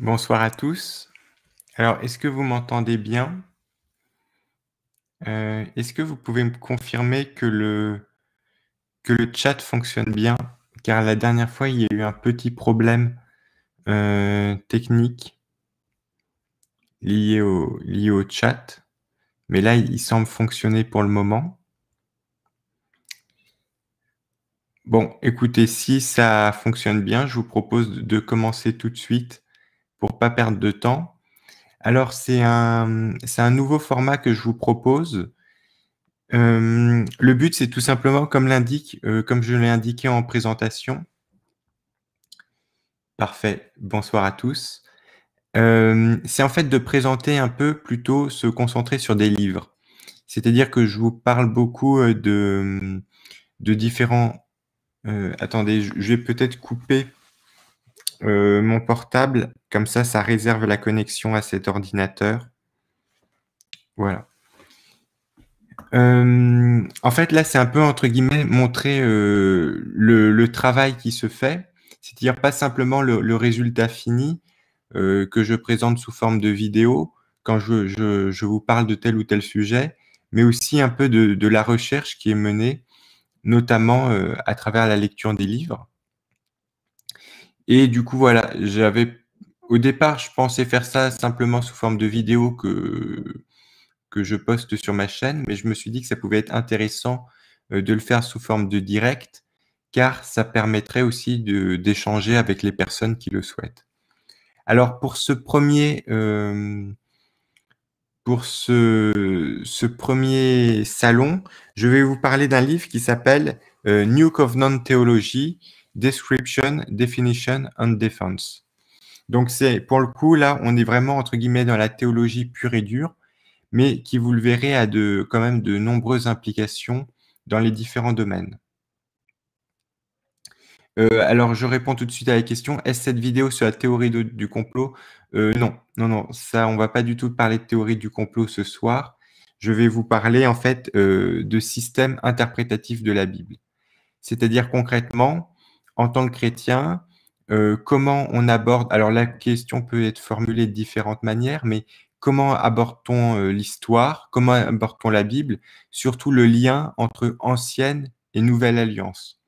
Bonsoir à tous. Alors, est-ce que vous m'entendez bien euh, Est-ce que vous pouvez me confirmer que le, que le chat fonctionne bien Car la dernière fois, il y a eu un petit problème euh, technique lié au, lié au chat. Mais là, il semble fonctionner pour le moment. Bon, écoutez, si ça fonctionne bien, je vous propose de commencer tout de suite pour pas perdre de temps. Alors, c'est un, un, nouveau format que je vous propose. Euh, le but, c'est tout simplement, comme, l'indique, euh, comme je l'ai indiqué en présentation. Parfait, bonsoir à tous. Euh, c'est en fait de présenter un peu, plutôt se concentrer sur des livres. C'est-à-dire que je vous parle beaucoup de, de différents... attendez, je vais peut-être couper euh, mon portable, comme ça, ça réserve la connexion à cet ordinateur. Voilà. Euh, en fait, là, c'est un peu, entre guillemets, montrer euh, le, travail qui se fait, c'est-à-dire pas simplement le, résultat fini que je présente sous forme de vidéo quand je, vous parle de tel ou tel sujet, mais aussi un peu de la recherche qui est menée, notamment à travers la lecture des livres. Et du coup, voilà, j'avais au départ, je pensais faire ça simplement sous forme de vidéo que, que je poste sur ma chaîne, mais je me suis dit que ça pouvait être intéressant euh, de le faire sous forme de direct, car ça permettrait aussi d'échanger avec les personnes qui le souhaitent. Alors pour ce premier, euh, pour ce, ce, premier salon, je vais vous parler d'un livre qui s'appelle euh, New Covenant Theology, Description, Definition and Defense. Donc c'est pour le coup là, on est vraiment entre guillemets dans la théologie pure et dure, mais qui vous le verrez a de quand même de nombreuses implications dans les différents domaines. Euh, alors je réponds tout de suite à la question est-ce cette vidéo sur la théorie du complot euh, Non, non, non, ça on va pas du tout parler de théorie du complot ce soir. Je vais vous parler en fait euh, de système interprétatif de la Bible. C'est-à-dire concrètement, en tant que chrétien, euh, comment on aborde, alors la question peut être formulée de différentes manières, mais comment aborde-t-on euh, l'histoire, comment aborde-t-on la Bible, surtout le lien entre ancienne et nouvelle alliance.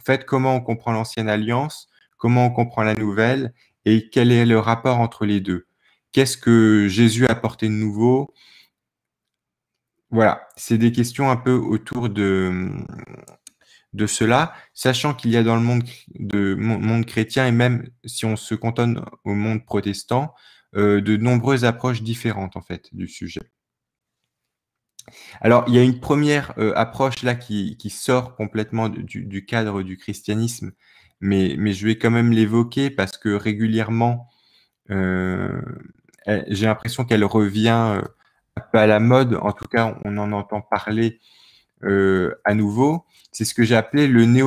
En fait, comment on comprend l'ancienne alliance, comment on comprend la nouvelle, et quel est le rapport entre les deux. Qu'est-ce que Jésus a apporté de nouveau Voilà, c'est des questions un peu autour de, de cela, sachant qu'il y a dans le monde, chrétien, et même si on se cantonne au monde protestant, euh, de nombreuses approches différentes en fait du sujet. Alors, il y a une première euh, approche là qui, sort complètement du, cadre du christianisme, mais, je vais quand même l'évoquer parce que régulièrement, euh, j'ai l'impression qu'elle revient un peu à la mode, en tout cas, on en entend parler à nouveau. C'est ce que j'ai appelé le néo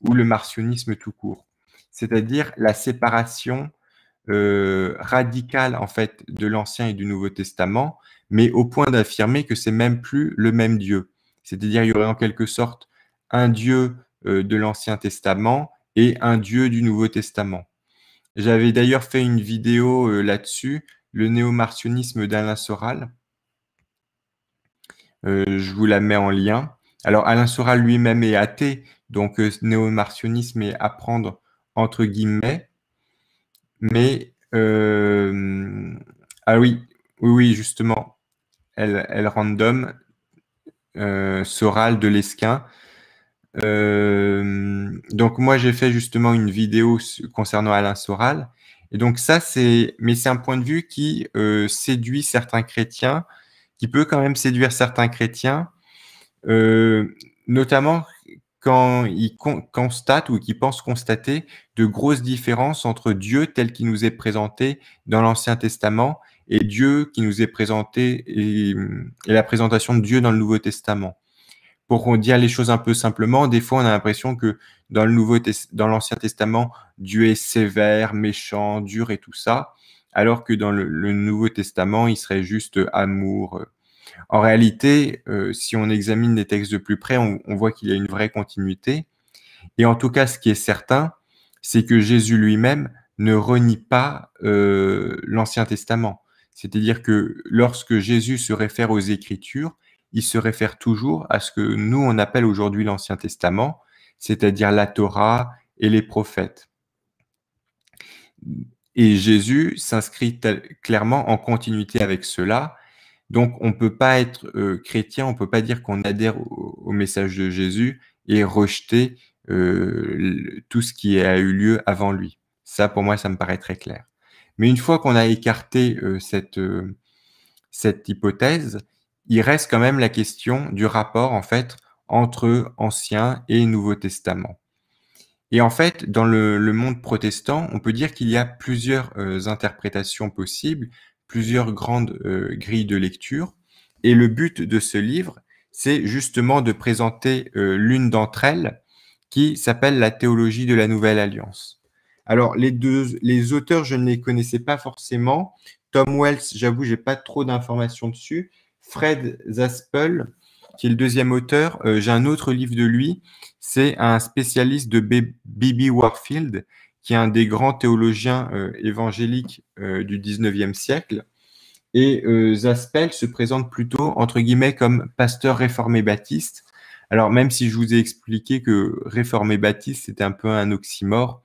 ou le martionnisme tout court, c'est-à-dire la séparation euh, radicale en fait de l'Ancien et du Nouveau Testament, mais au point d'affirmer que c'est même plus le même Dieu. C'est-à-dire il y aurait en quelque sorte un Dieu euh, de l'Ancien Testament et un Dieu du Nouveau Testament. J'avais d'ailleurs fait une vidéo euh, là-dessus, le néo d'Alain Soral. je vous la mets en lien. Alors Alain Soral lui-même est athée, donc euh, néo-martionnisme est à prendre entre guillemets. Mais euh, ah oui, oui, oui, justement, elle, random euh, Soral de l'Esquin. donc moi j'ai fait justement une vidéo concernant Alain Soral. Et donc ça, c'est, mais c'est un point de vue qui séduit certains chrétiens, qui peut quand même séduire certains chrétiens, euh, notamment quand il constate ou qui pense constater de grosses différences entre Dieu tel qu'il nous est présenté dans l'Ancien Testament et Dieu qui nous est présenté et, la présentation de Dieu dans le Nouveau Testament. Pour dire les choses un peu simplement, des fois on a l'impression que dans le Nouveau dans l'Ancien Testament, Dieu est sévère, méchant, dur et tout ça, alors que dans le Nouveau Testament, il serait juste amour, en réalité, euh, si on examine les textes de plus près, on, voit qu'il y a une vraie continuité. Et en tout cas, ce qui est certain, c'est que Jésus lui-même ne renie pas euh, l'Ancien Testament. C'est-à-dire que lorsque Jésus se réfère aux Écritures, il se réfère toujours à ce que nous, on appelle aujourd'hui l'Ancien Testament, c'est-à-dire la Torah et les prophètes. Et Jésus s'inscrit clairement en continuité avec cela, donc on ne peut pas être euh, chrétien, on ne peut pas dire qu'on adhère au, message de Jésus et rejeter euh, tout ce qui a eu lieu avant lui. Ça, pour moi, ça me paraît très clair. Mais une fois qu'on a écarté euh, cette, hypothèse, il reste quand même la question du rapport, en fait, entre Ancien et Nouveau Testament. Et en fait, dans le monde protestant, on peut dire qu'il y a plusieurs interprétations possibles, plusieurs grandes euh, grilles de lecture. Et le but de ce livre, c'est justement de présenter euh, l'une d'entre elles qui s'appelle La théologie de la Nouvelle Alliance. Alors, les deux, les auteurs, je ne les connaissais pas forcément. Tom Wells, j'avoue, je n'ai pas trop d'informations dessus. Fred Zaspel, qui est le deuxième auteur, euh, j'ai un autre livre de lui. C'est un spécialiste de B.B. Warfield qui est un des grands théologiens euh, évangéliques euh, du 19e siècle. Et euh, Zaspel se présente plutôt, entre guillemets, comme pasteur réformé baptiste. Alors, même si je vous ai expliqué que réformé baptiste, c'était un peu un oxymore,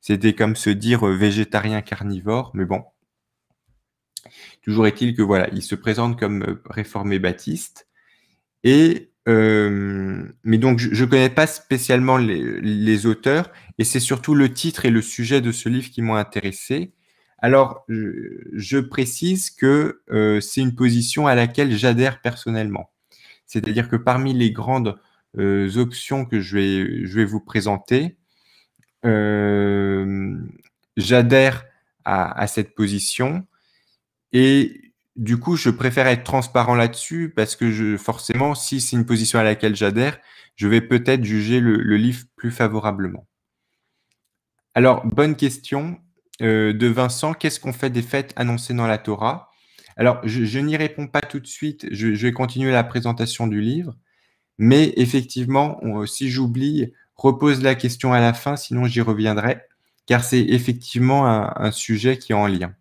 c'était comme se dire végétarien carnivore, mais bon. Toujours est-il que voilà, il se présente comme réformé baptiste. Et euh, mais donc, je ne connais pas spécialement les, auteurs, et c'est surtout le titre et le sujet de ce livre qui m'ont intéressé. Alors, je, précise que euh, c'est une position à laquelle j'adhère personnellement. C'est-à-dire que parmi les grandes euh, options que je vais, je vais vous présenter, j'adhère à, à, cette position et du coup, je préfère être transparent là-dessus parce que je, forcément, si c'est une position à laquelle j'adhère, je vais peut-être juger le, livre plus favorablement. Alors, bonne question euh, de Vincent. Qu'est-ce qu'on fait des fêtes annoncées dans la Torah Alors, je, n'y réponds pas tout de suite. Je, vais continuer la présentation du livre. Mais effectivement, si j'oublie, repose la question à la fin, sinon j'y reviendrai, car c'est effectivement un, un sujet qui est en lien.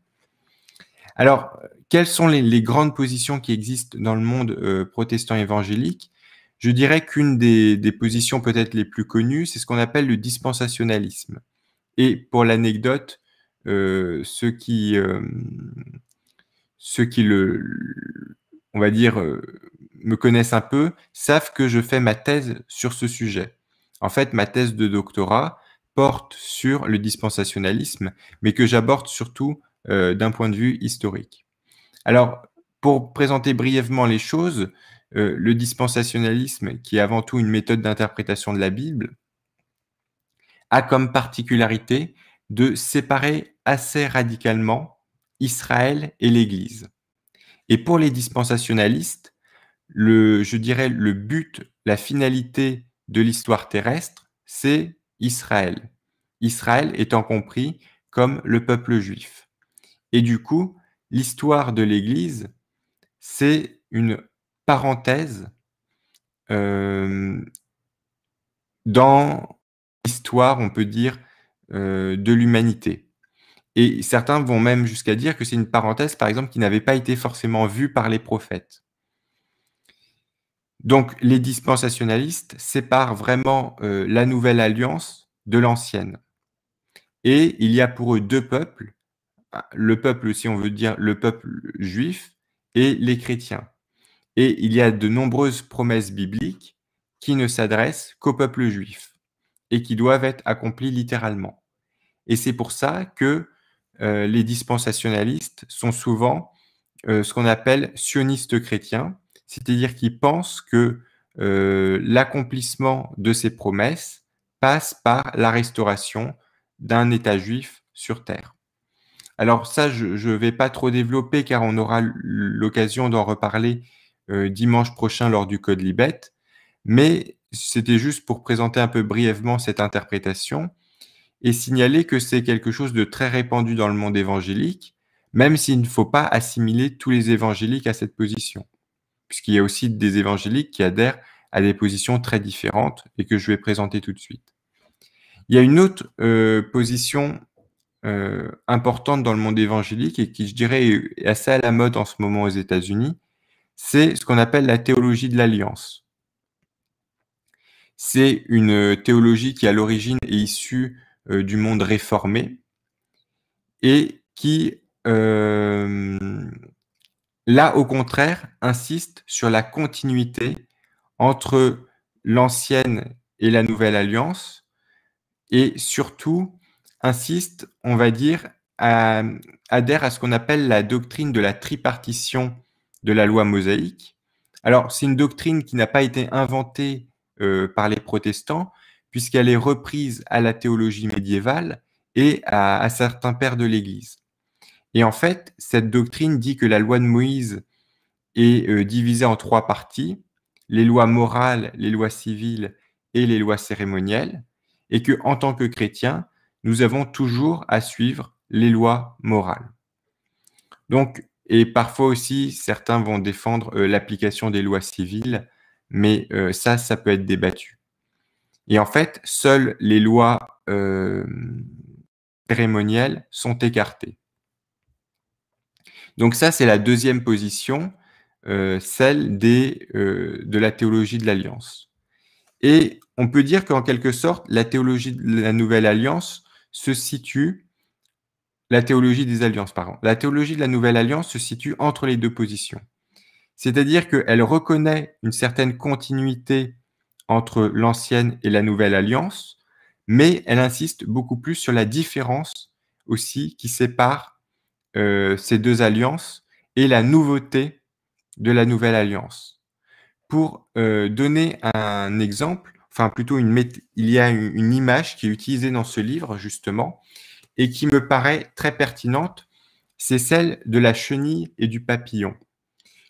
Alors, quelles sont les, grandes positions qui existent dans le monde euh, protestant évangélique Je dirais qu'une des, positions peut-être les plus connues, c'est ce qu'on appelle le dispensationalisme. Et pour l'anecdote, euh, ceux qui, euh, ceux qui on va dire, me connaissent un peu, savent que je fais ma thèse sur ce sujet. En fait, ma thèse de doctorat porte sur le dispensationalisme, mais que j'aborde surtout d'un point de vue historique. Alors, pour présenter brièvement les choses, euh, le dispensationalisme, qui est avant tout une méthode d'interprétation de la Bible, a comme particularité de séparer assez radicalement Israël et l'Église. Et pour les dispensationalistes, le, je dirais le but, la finalité de l'histoire terrestre, c'est Israël. Israël étant compris comme le peuple juif. Et du coup, l'histoire de l'Église, c'est une parenthèse euh, dans l'histoire, on peut dire, euh, de l'humanité. Et certains vont même jusqu'à dire que c'est une parenthèse, par exemple, qui n'avait pas été forcément vue par les prophètes. Donc les dispensationalistes séparent vraiment euh, la nouvelle alliance de l'ancienne. Et il y a pour eux deux peuples, bah, le peuple, si on veut dire le peuple juif, et les chrétiens. Et il y a de nombreuses promesses bibliques qui ne s'adressent qu'au peuple juif et qui doivent être accomplies littéralement. Et c'est pour ça que euh, les dispensationalistes sont souvent euh, ce qu'on appelle sionistes chrétiens, c'est-à-dire qu'ils pensent que euh, l'accomplissement de ces promesses passe par la restauration d'un État juif sur Terre. Alors ça, je ne vais pas trop développer car on aura l'occasion d'en reparler euh, dimanche prochain lors du Code Libet. Mais c'était juste pour présenter un peu brièvement cette interprétation et signaler que c'est quelque chose de très répandu dans le monde évangélique, même s'il ne faut pas assimiler tous les évangéliques à cette position, puisqu'il y a aussi des évangéliques qui adhèrent à des positions très différentes et que je vais présenter tout de suite. Il y a une autre euh, position euh, importante dans le monde évangélique et qui, je dirais, est assez à la mode en ce moment aux États-Unis, c'est ce qu'on appelle la théologie de l'alliance. C'est une théologie qui, à l'origine, est issue euh, du monde réformé et qui, euh, là, au contraire, insiste sur la continuité entre l'ancienne et la nouvelle alliance et surtout insiste, on va dire, adhère à ce qu'on appelle la doctrine de la tripartition de la loi mosaïque. Alors, c'est une doctrine qui n'a pas été inventée euh, par les protestants, puisqu'elle est reprise à la théologie médiévale et à, certains pères de l'Église. Et en fait, cette doctrine dit que la loi de Moïse est euh, divisée en trois parties, les lois morales, les lois civiles et les lois cérémonielles, et que en tant que chrétien, nous avons toujours à suivre les lois morales. Donc, et parfois aussi, certains vont défendre euh, l'application des lois civiles, mais euh, ça, ça peut être débattu. Et en fait, seules les lois euh, cérémonielles sont écartées. Donc ça, c'est la deuxième position, euh, celle des, de la théologie de l'alliance. Et on peut dire qu'en quelque sorte, la théologie de la nouvelle alliance se situe la théologie des alliances, pardon. La théologie de la nouvelle alliance se situe entre les deux positions. C'est-à-dire qu'elle reconnaît une certaine continuité entre l'ancienne et la nouvelle alliance, mais elle insiste beaucoup plus sur la différence aussi qui sépare euh, ces deux alliances et la nouveauté de la nouvelle alliance. Pour euh, donner un exemple, enfin plutôt une il y a une image qui est utilisée dans ce livre justement et qui me paraît très pertinente, c'est celle de la chenille et du papillon.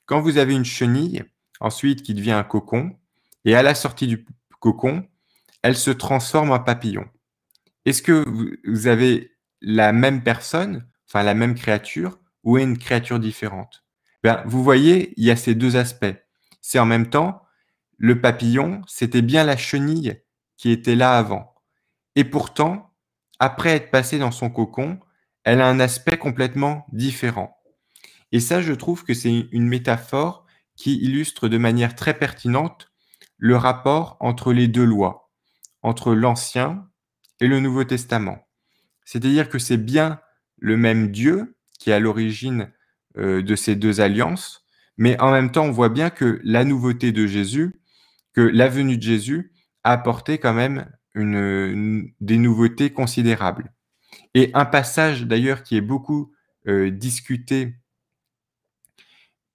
Quand vous avez une chenille, ensuite qui devient un cocon, et à la sortie du cocon, elle se transforme en papillon. Est-ce que vous avez la même personne, enfin la même créature, ou une créature différente ben, Vous voyez, il y a ces deux aspects. C'est en même temps le papillon, c'était bien la chenille qui était là avant. Et pourtant, après être passée dans son cocon, elle a un aspect complètement différent. Et ça, je trouve que c'est une métaphore qui illustre de manière très pertinente le rapport entre les deux lois, entre l'Ancien et le Nouveau Testament. C'est-à-dire que c'est bien le même Dieu qui est à l'origine euh, de ces deux alliances, mais en même temps, on voit bien que la nouveauté de Jésus, que la venue de Jésus a apporté quand même une, des nouveautés considérables. Et un passage d'ailleurs qui est beaucoup euh, discuté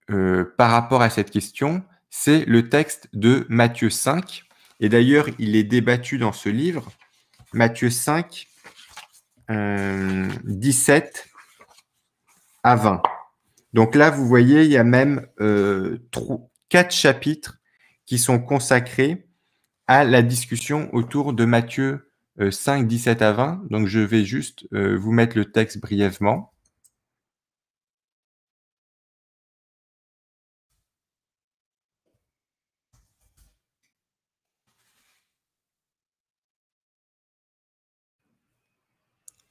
euh, par rapport à cette question, c'est le texte de Matthieu 5. Et d'ailleurs, il est débattu dans ce livre, Matthieu 5, 17 euh, à 20. Donc là, vous voyez, il y a même quatre chapitres qui sont consacrés à la discussion autour de Matthieu 5, euh, 17 à 20. Donc je vais juste euh, vous mettre le texte brièvement.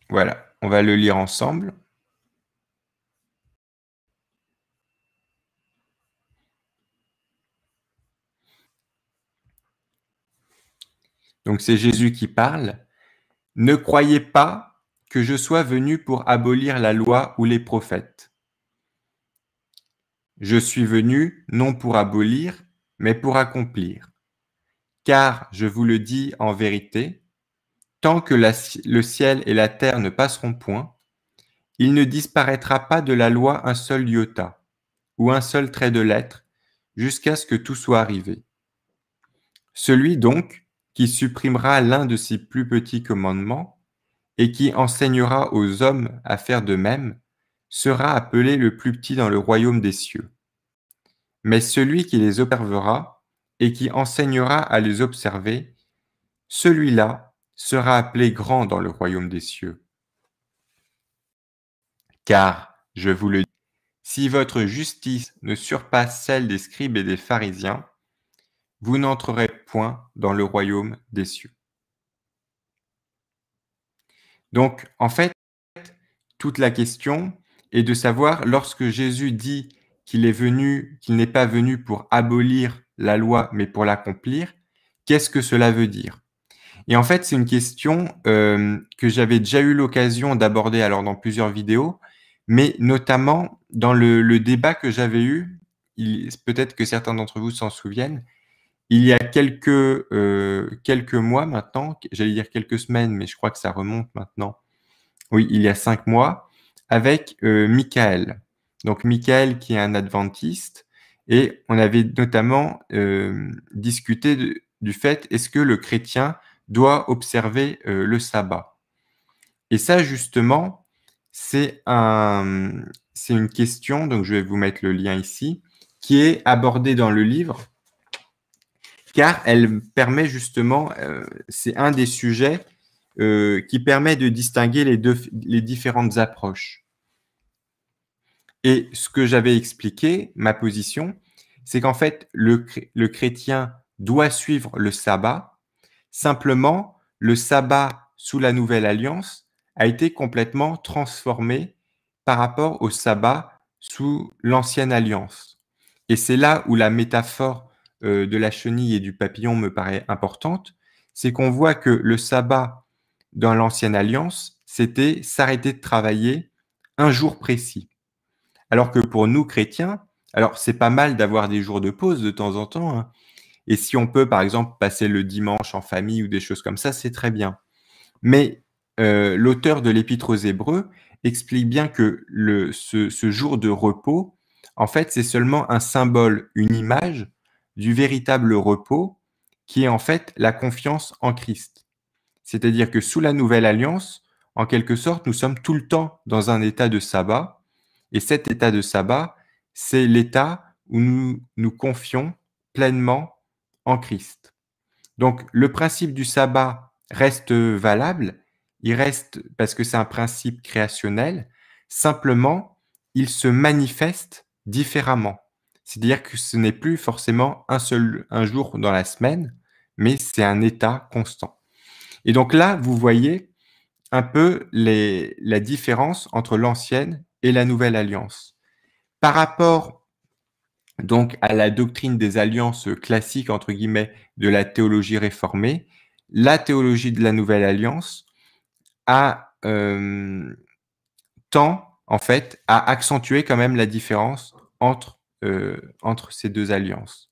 Voilà, on va le lire ensemble. Donc c'est Jésus qui parle. Ne croyez pas que je sois venu pour abolir la loi ou les prophètes. Je suis venu non pour abolir, mais pour accomplir. Car, je vous le dis en vérité, tant que le ciel et la terre ne passeront point, il ne disparaîtra pas de la loi un seul iota ou un seul trait de lettre jusqu'à ce que tout soit arrivé. Celui donc qui supprimera l'un de ses plus petits commandements et qui enseignera aux hommes à faire de même, sera appelé le plus petit dans le royaume des cieux. Mais celui qui les observera et qui enseignera à les observer, celui-là sera appelé grand dans le royaume des cieux. Car, je vous le dis, si votre justice ne surpasse celle des scribes et des pharisiens, vous n'entrerez dans le royaume des cieux. Donc, en fait, toute la question est de savoir, lorsque Jésus dit qu'il est venu, qu'il n'est pas venu pour abolir la loi, mais pour l'accomplir, qu'est-ce que cela veut dire Et en fait, c'est une question euh, que j'avais déjà eu l'occasion d'aborder alors dans plusieurs vidéos, mais notamment dans le débat que j'avais eu, peut-être que certains d'entre vous s'en souviennent, il y a quelques, euh, quelques mois maintenant, j'allais dire quelques semaines, mais je crois que ça remonte maintenant. Oui, il y a cinq mois, avec euh, Michael. Donc Michael qui est un adventiste, et on avait notamment euh, discuté du fait est-ce que le chrétien doit observer le sabbat Et ça, justement, c'est un, une question, donc je vais vous mettre le lien ici, qui est abordée dans le livre car elle permet justement, euh, c'est un des sujets euh, qui permet de distinguer les, deux, les différentes approches. Et ce que j'avais expliqué, ma position, c'est qu'en fait, le, chrétien doit suivre le sabbat. Simplement, le sabbat sous la nouvelle alliance a été complètement transformé par rapport au sabbat sous l'ancienne alliance. Et c'est là où la métaphore euh, de la chenille et du papillon me paraît importante, c'est qu'on voit que le sabbat dans l'ancienne alliance, c'était s'arrêter de travailler un jour précis. Alors que pour nous chrétiens, alors c'est pas mal d'avoir des jours de pause de temps en temps. Hein. Et si on peut, par exemple, passer le dimanche en famille ou des choses comme ça, c'est très bien. Mais euh, l'auteur de l'Épître aux Hébreux explique bien que ce, jour de repos, en fait, c'est seulement un symbole, une image du véritable repos qui est en fait la confiance en Christ. C'est-à-dire que sous la nouvelle alliance, en quelque sorte, nous sommes tout le temps dans un état de sabbat, et cet état de sabbat, c'est l'état où nous nous confions pleinement en Christ. Donc le principe du sabbat reste valable, il reste parce que c'est un principe créationnel, simplement il se manifeste différemment. C'est-à-dire que ce n'est plus forcément un seul un jour dans la semaine, mais c'est un état constant. Et donc là, vous voyez un peu les, la différence entre l'ancienne et la nouvelle alliance. Par rapport donc à la doctrine des alliances classiques entre guillemets de la théologie réformée, la théologie de la nouvelle alliance a euh, tend en fait à accentuer quand même la différence entre euh, entre ces deux alliances.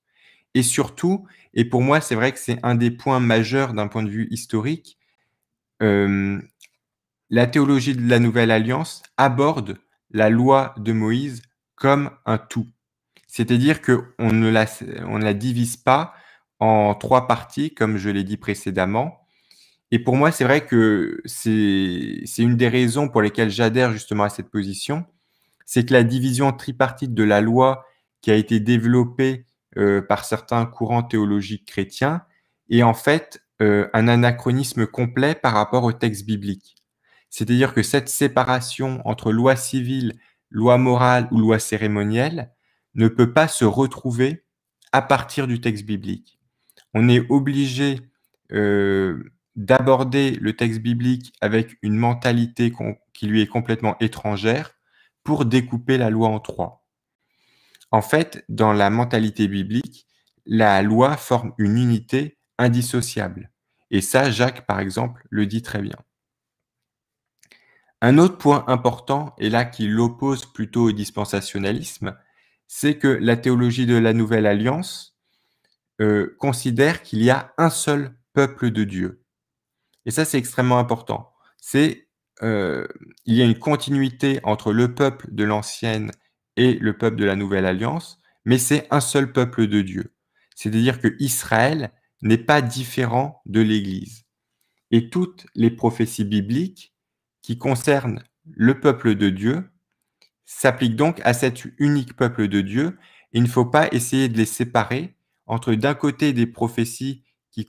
Et surtout, et pour moi c'est vrai que c'est un des points majeurs d'un point de vue historique, euh, la théologie de la Nouvelle Alliance aborde la loi de Moïse comme un tout. C'est-à-dire qu'on ne, la, on la divise pas en trois parties, comme je l'ai dit précédemment. Et pour moi, c'est vrai que c'est, c'est une des raisons pour lesquelles j'adhère justement à cette position, c'est que la division tripartite de la loi qui a été développé euh, par certains courants théologiques chrétiens est en fait euh, un anachronisme complet par rapport au texte biblique. C'est-à-dire que cette séparation entre loi civile, loi morale ou loi cérémonielle ne peut pas se retrouver à partir du texte biblique. On est obligé euh, d'aborder le texte biblique avec une mentalité qui lui est complètement étrangère pour découper la loi en trois. En fait, dans la mentalité biblique, la loi forme une unité indissociable. Et ça, Jacques, par exemple, le dit très bien. Un autre point important, et là qui l'oppose plutôt au dispensationalisme, c'est que la théologie de la Nouvelle Alliance euh, considère qu'il y a un seul peuple de Dieu. Et ça, c'est extrêmement important. C'est euh, il y a une continuité entre le peuple de l'ancienne et le peuple de la Nouvelle Alliance, mais c'est un seul peuple de Dieu. C'est-à-dire que Israël n'est pas différent de l'Église. Et toutes les prophéties bibliques qui concernent le peuple de Dieu s'appliquent donc à cet unique peuple de Dieu. il ne faut pas essayer de les séparer entre d'un côté des prophéties qui,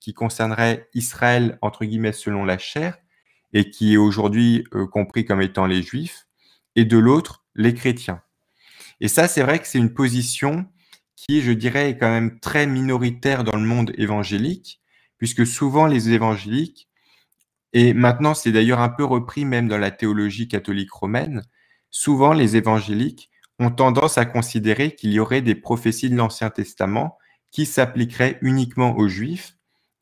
qui concerneraient Israël, entre guillemets, selon la chair, et qui est aujourd'hui euh, compris comme étant les Juifs, et de l'autre, les chrétiens. Et ça, c'est vrai que c'est une position qui, je dirais, est quand même très minoritaire dans le monde évangélique, puisque souvent les évangéliques, et maintenant c'est d'ailleurs un peu repris même dans la théologie catholique romaine, souvent les évangéliques ont tendance à considérer qu'il y aurait des prophéties de l'Ancien Testament qui s'appliqueraient uniquement aux Juifs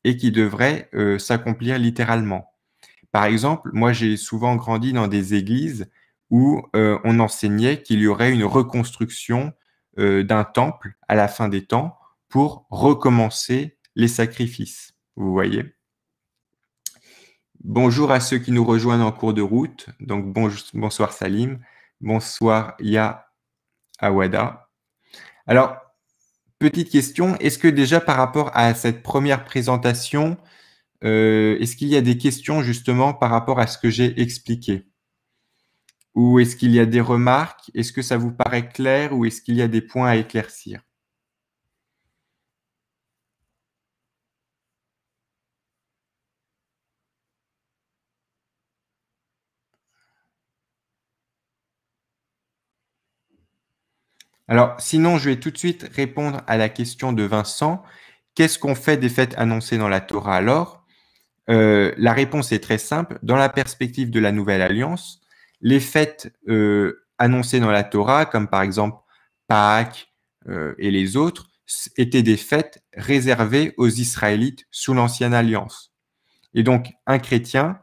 et qui devraient euh, s'accomplir littéralement. Par exemple, moi j'ai souvent grandi dans des églises où euh, on enseignait qu'il y aurait une reconstruction euh, d'un temple à la fin des temps pour recommencer les sacrifices. Vous voyez Bonjour à ceux qui nous rejoignent en cours de route. Donc bonsoir Salim, bonsoir Ya Awada. Alors, petite question, est-ce que déjà par rapport à cette première présentation, euh, est-ce qu'il y a des questions justement par rapport à ce que j'ai expliqué ou est-ce qu'il y a des remarques Est-ce que ça vous paraît clair ou est-ce qu'il y a des points à éclaircir Alors, sinon, je vais tout de suite répondre à la question de Vincent. Qu'est-ce qu'on fait des fêtes annoncées dans la Torah alors euh, La réponse est très simple. Dans la perspective de la Nouvelle Alliance, les fêtes euh, annoncées dans la Torah, comme par exemple Pâques euh, et les autres, étaient des fêtes réservées aux Israélites sous l'Ancienne Alliance. Et donc, un chrétien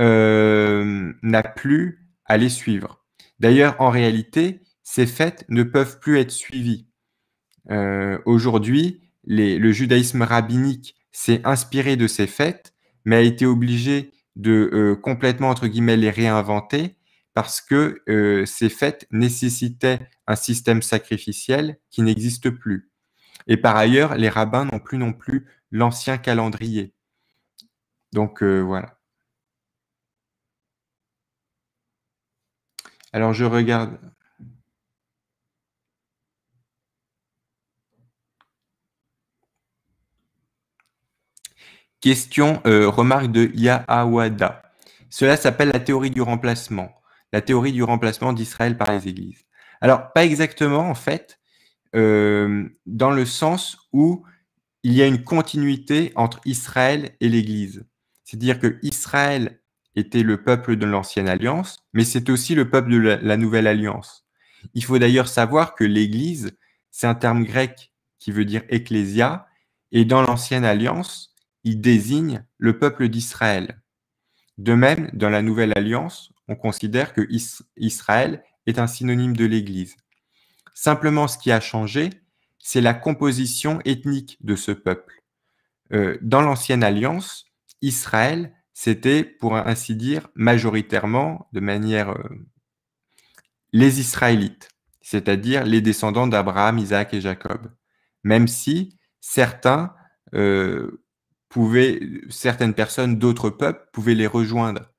euh, n'a plus à les suivre. D'ailleurs, en réalité, ces fêtes ne peuvent plus être suivies. Aujourd'hui, le judaïsme rabbinique s'est inspiré de ces fêtes, mais a été obligé de euh, complètement, entre guillemets, les réinventer parce que euh, ces fêtes nécessitaient un système sacrificiel qui n'existe plus. Et par ailleurs, les rabbins n'ont plus non plus l'ancien calendrier. Donc euh, voilà. Alors je regarde. Question, euh, remarque de Yahawada. Cela s'appelle la théorie du remplacement, la théorie du remplacement d'Israël par les églises. Alors, pas exactement, en fait, euh, dans le sens où il y a une continuité entre Israël et l'Église. C'est-à-dire que Israël était le peuple de l'ancienne alliance, mais c'est aussi le peuple de la, la nouvelle alliance. Il faut d'ailleurs savoir que l'Église, c'est un terme grec qui veut dire ecclésia, et dans l'ancienne alliance, il désigne le peuple d'Israël. De même, dans la Nouvelle Alliance, on considère que Israël est un synonyme de l'Église. Simplement, ce qui a changé, c'est la composition ethnique de ce peuple. Euh, dans l'ancienne alliance, Israël, c'était, pour ainsi dire, majoritairement, de manière... Euh, les Israélites, c'est-à-dire les descendants d'Abraham, Isaac et Jacob. Même si certains euh, pouvaient, certaines personnes d'autres peuples pouvaient les rejoindre.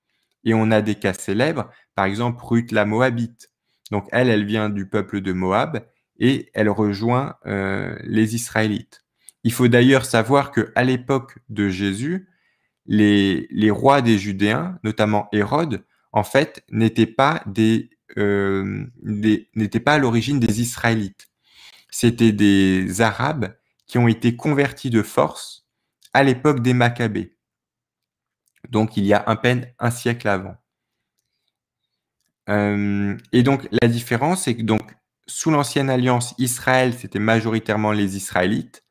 Et on a des cas célèbres, par exemple Ruth la Moabite. Donc elle, elle vient du peuple de Moab et elle rejoint euh, les Israélites. Il faut d'ailleurs savoir qu'à l'époque de Jésus, les, les, rois des Judéens, notamment Hérode, en fait, n'étaient pas, des, euh, pas à l'origine des Israélites. C'était des Arabes qui ont été convertis de force à l'époque des Maccabées, donc il y a à peine un siècle avant. Euh, et donc la différence, c'est que donc, sous l'ancienne alliance, Israël, c'était majoritairement les Israélites,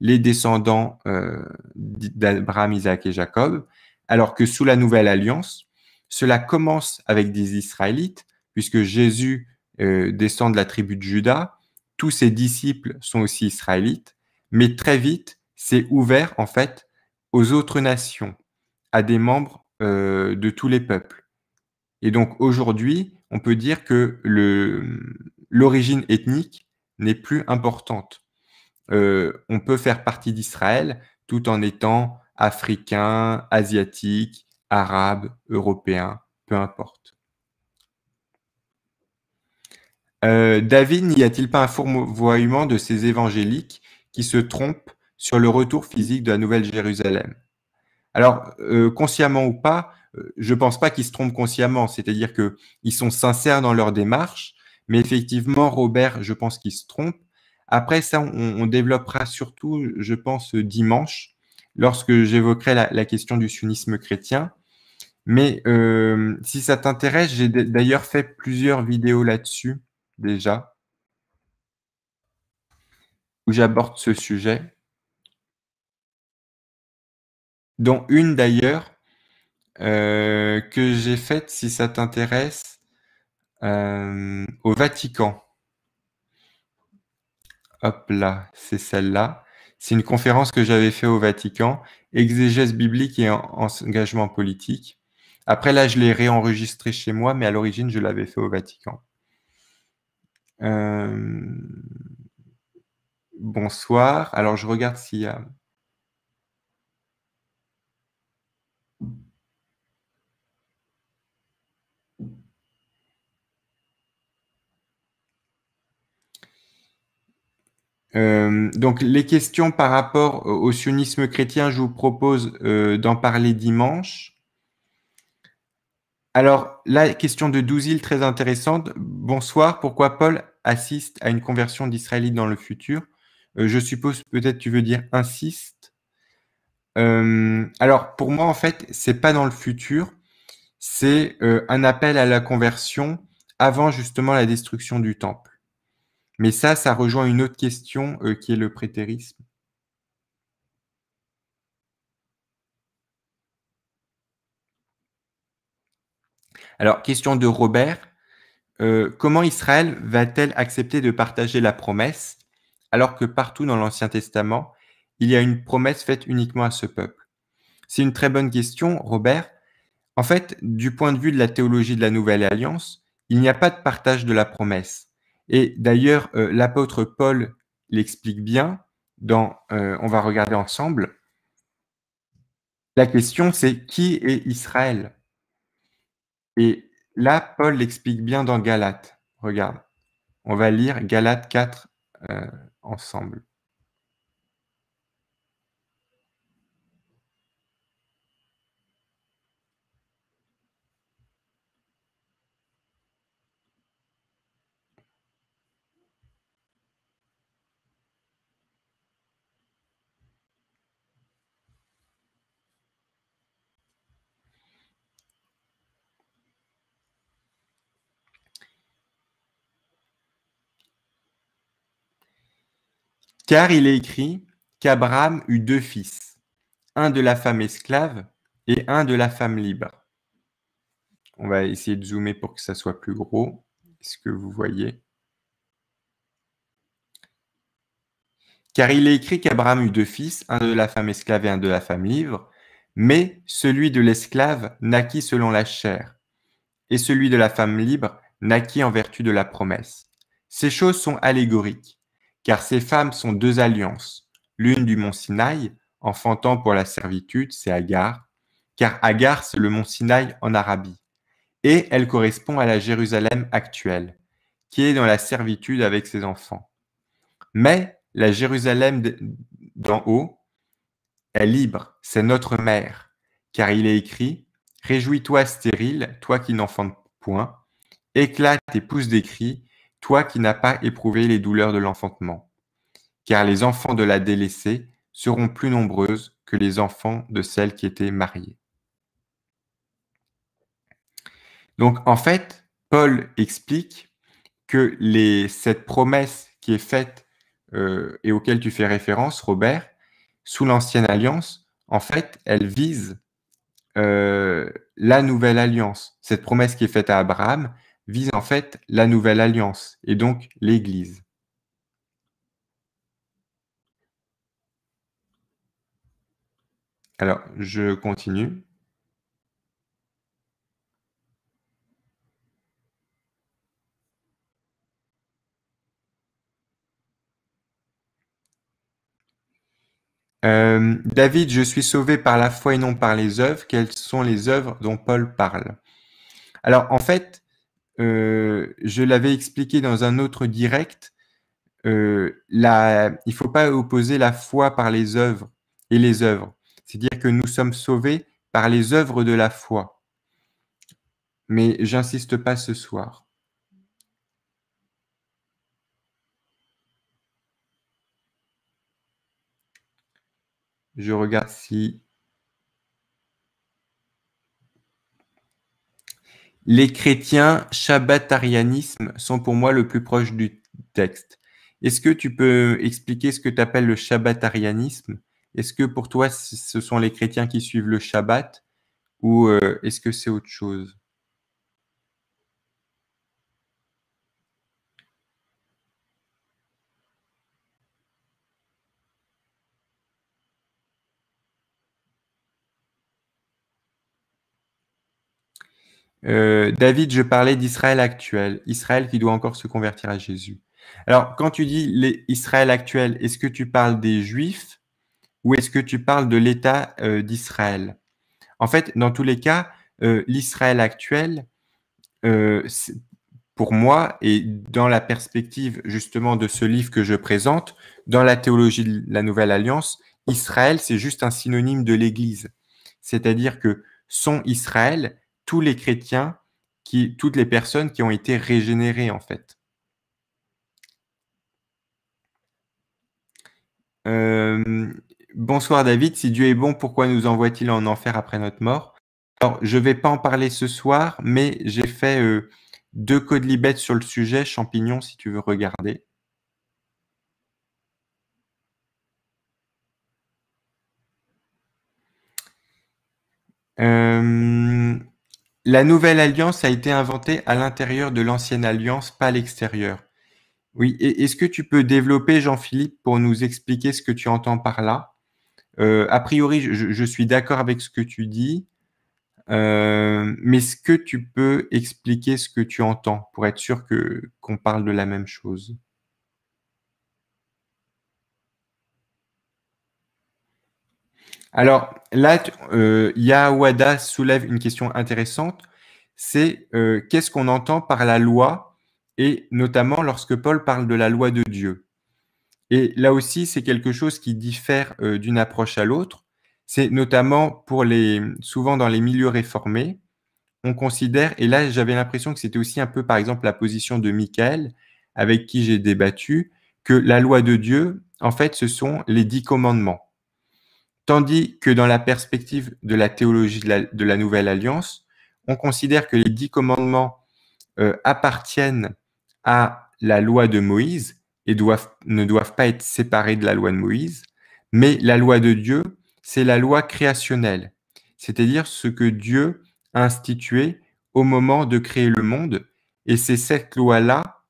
les descendants euh, d'Abraham, Isaac et Jacob, alors que sous la nouvelle alliance, cela commence avec des Israélites, puisque Jésus euh, descend de la tribu de Juda, tous ses disciples sont aussi israélites, mais très vite, c'est ouvert en fait aux autres nations, à des membres euh, de tous les peuples. Et donc aujourd'hui, on peut dire que l'origine ethnique n'est plus importante. Euh, on peut faire partie d'Israël tout en étant africain, asiatique, arabe, européen, peu importe. Euh, David, n'y a-t-il pas un fourvoiement de ces évangéliques qui se trompent sur le retour physique de la Nouvelle Jérusalem. Alors, euh, consciemment ou pas, euh, je ne pense pas qu'ils se trompent consciemment, c'est-à-dire qu'ils sont sincères dans leur démarche, mais effectivement, Robert, je pense qu'ils se trompent. Après ça, on, développera surtout, je pense, dimanche, lorsque j'évoquerai la, question du sunnisme chrétien. Mais euh, si ça t'intéresse, j'ai d'ailleurs fait plusieurs vidéos là-dessus déjà, où j'aborde ce sujet dont une d'ailleurs euh, que j'ai faite, si ça t'intéresse, euh, au Vatican. Hop là, c'est celle-là. C'est une conférence que j'avais faite au Vatican, exégèse biblique et engagement politique. Après, là, je l'ai réenregistrée chez moi, mais à l'origine, je l'avais fait au Vatican. Euh, bonsoir. Alors, je regarde s'il y a. Euh, donc les questions par rapport au sionisme chrétien, je vous propose euh, d'en parler dimanche. Alors, la question de Douzil, très intéressante. Bonsoir, pourquoi Paul assiste à une conversion d'Israélites dans le futur euh, Je suppose peut-être tu veux dire insiste. alors, pour moi, en fait, c'est pas dans le futur, c'est un appel à la conversion avant justement la destruction du temple. Mais ça, ça rejoint une autre question euh, qui est le prétérisme. Alors, question de Robert. Euh, comment Israël va-t-elle accepter de partager la promesse alors que partout dans l'Ancien Testament, il y a une promesse faite uniquement à ce peuple C'est une très bonne question, Robert. En fait, du point de vue de la théologie de la Nouvelle Alliance, il n'y a pas de partage de la promesse. Et d'ailleurs, euh, l'apôtre Paul l'explique bien dans, euh, on va regarder ensemble. La question, c'est qui est Israël Et là, Paul l'explique bien dans Galates. Regarde, on va lire Galates 4 euh, ensemble. Car il est écrit qu'Abraham eut deux fils, un de la femme esclave et un de la femme libre. On va essayer de zoomer pour que ça soit plus gros. Est-ce que vous voyez Car il est écrit qu'Abraham eut deux fils, un de la femme esclave et un de la femme libre, mais celui de l'esclave naquit selon la chair, et celui de la femme libre naquit en vertu de la promesse. Ces choses sont allégoriques car ces femmes sont deux alliances, l'une du mont Sinaï, enfantant pour la servitude, c'est Agar, car Agar, c'est le mont Sinaï en Arabie, et elle correspond à la Jérusalem actuelle, qui est dans la servitude avec ses enfants. Mais la Jérusalem d'en haut est libre, c'est notre mère, car il est écrit, Réjouis-toi stérile, toi qui n'enfantes point, éclate et pousse des cris, toi qui n'as pas éprouvé les douleurs de l'enfantement, car les enfants de la délaissée seront plus nombreuses que les enfants de celles qui étaient mariées. Donc en fait, Paul explique que cette promesse qui est faite euh, et auquel tu fais référence, Robert, sous l'ancienne alliance, en fait, elle vise euh, la nouvelle alliance. Cette promesse qui est faite à Abraham, vise en fait la nouvelle alliance et donc l'Église. Alors, je continue. Euh, David, je suis sauvé par la foi et non par les œuvres. Quelles sont les œuvres dont Paul parle Alors, en fait, euh, je l'avais expliqué dans un autre direct, euh, il ne faut pas opposer la foi par les œuvres et les œuvres. C'est-à-dire que nous sommes sauvés par les œuvres de la foi. Mais j'insiste pas ce soir. Je regarde si Les chrétiens shabbatarianisme sont pour moi le plus proche du texte. Est-ce que tu peux expliquer ce que tu appelles le shabbatarianisme Est-ce que pour toi, ce sont les chrétiens qui suivent le Shabbat ou euh, est-ce que c'est autre chose Euh, David, je parlais d'Israël actuel, Israël qui doit encore se convertir à Jésus. Alors, quand tu dis Israël actuel, est-ce que tu parles des Juifs ou est-ce que tu parles de l'État euh, d'Israël En fait, dans tous les cas, euh, l'Israël actuel, pour moi, et dans la perspective justement de ce livre que je présente, dans la théologie de la Nouvelle Alliance, Israël, c'est juste un synonyme de l'Église. C'est-à-dire que son Israël, tous les chrétiens, qui, toutes les personnes qui ont été régénérées en fait. Euh, bonsoir David, si Dieu est bon, pourquoi nous envoie-t-il en enfer après notre mort Alors, je ne vais pas en parler ce soir, mais j'ai fait euh, deux codes libettes sur le sujet, Champignon, si tu veux regarder. Euh, la nouvelle alliance a été inventée à l'intérieur de l'ancienne alliance, pas à l'extérieur. Oui, est-ce que tu peux développer, Jean-Philippe, pour nous expliquer ce que tu entends par là euh, A priori, je, suis d'accord avec ce que tu dis, euh, mais est-ce que tu peux expliquer ce que tu entends pour être sûr qu'on parle de la même chose Alors là, euh, soulève une question intéressante, c'est euh, qu'est-ce qu'on entend par la loi, et notamment lorsque Paul parle de la loi de Dieu. Et là aussi, c'est quelque chose qui diffère euh, d'une approche à l'autre. C'est notamment pour les, souvent dans les milieux réformés, on considère, et là j'avais l'impression que c'était aussi un peu par exemple la position de Michael, avec qui j'ai débattu, que la loi de Dieu, en fait, ce sont les dix commandements. Tandis que dans la perspective de la théologie de la, Nouvelle Alliance, on considère que les dix commandements euh, appartiennent à la loi de Moïse et ne doivent pas être séparés de la loi de Moïse, mais la loi de Dieu, c'est la loi créationnelle, c'est-à-dire ce que Dieu a institué au moment de créer le monde, et c'est cette loi-là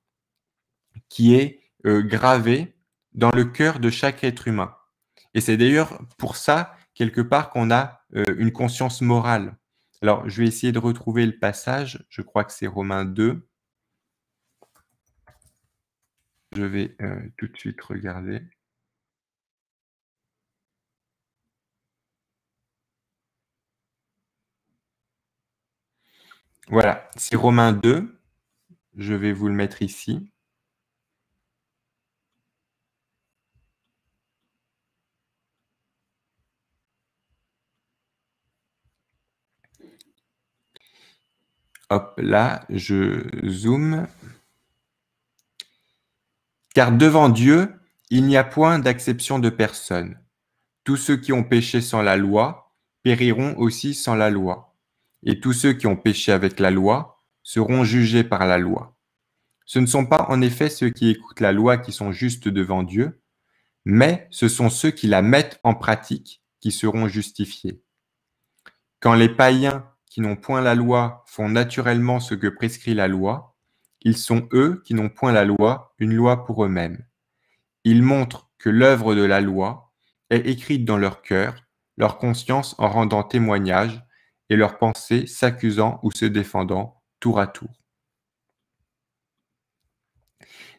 qui est euh, gravée dans le cœur de chaque être humain. Et c'est d'ailleurs pour ça, quelque part, qu'on a euh, une conscience morale. Alors, je vais essayer de retrouver le passage. Je crois que c'est Romains 2. Je vais euh, tout de suite regarder. Voilà, c'est Romains 2. Je vais vous le mettre ici. Hop, là, je zoome. Car devant Dieu, il n'y a point d'acception de personne. Tous ceux qui ont péché sans la loi périront aussi sans la loi. Et tous ceux qui ont péché avec la loi seront jugés par la loi. Ce ne sont pas en effet ceux qui écoutent la loi qui sont justes devant Dieu, mais ce sont ceux qui la mettent en pratique qui seront justifiés. Quand les païens qui n'ont point la loi font naturellement ce que prescrit la loi, ils sont eux qui n'ont point la loi, une loi pour eux-mêmes. Ils montrent que l'œuvre de la loi est écrite dans leur cœur, leur conscience en rendant témoignage, et leurs pensée s'accusant ou se défendant tour à tour.